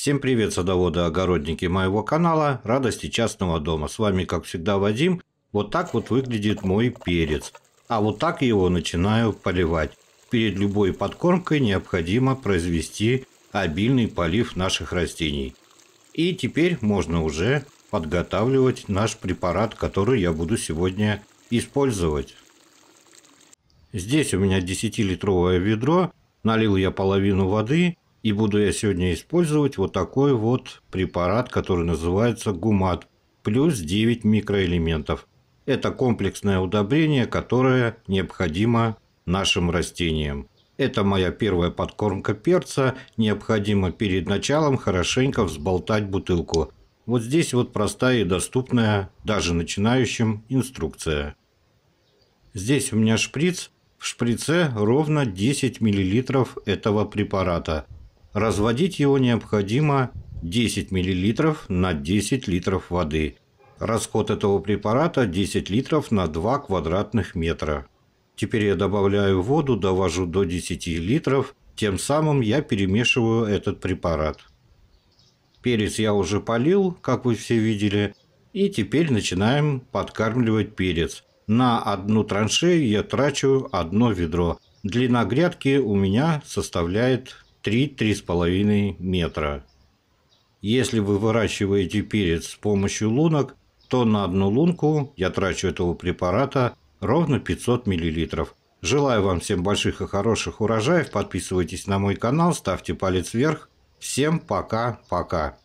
Всем привет, садоводы-огородники моего канала «Радости частного дома». С вами, как всегда, Вадим. Вот так вот выглядит мой перец. А вот так его начинаю поливать. Перед любой подкормкой необходимо произвести обильный полив наших растений. И теперь можно уже подготавливать наш препарат, который я буду сегодня использовать. Здесь у меня 10-литровое ведро. Налил я половину воды и буду я сегодня использовать вот такой вот препарат, который называется Гумат, плюс 9 микроэлементов. Это комплексное удобрение, которое необходимо нашим растениям. Это моя первая подкормка перца. Необходимо перед началом хорошенько взболтать бутылку. Вот здесь вот простая и доступная даже начинающим инструкция. Здесь у меня шприц. В шприце ровно 10 мл этого препарата – Разводить его необходимо 10 мл на 10 литров воды. Расход этого препарата 10 литров на 2 квадратных метра. Теперь я добавляю воду, довожу до 10 литров, тем самым я перемешиваю этот препарат. Перец я уже полил, как вы все видели, и теперь начинаем подкармливать перец. На одну траншею я трачу одно ведро. Длина грядки у меня составляет 3-3,5 метра. Если вы выращиваете перец с помощью лунок, то на одну лунку я трачу этого препарата ровно 500 мл. Желаю вам всем больших и хороших урожаев. Подписывайтесь на мой канал, ставьте палец вверх. Всем пока-пока.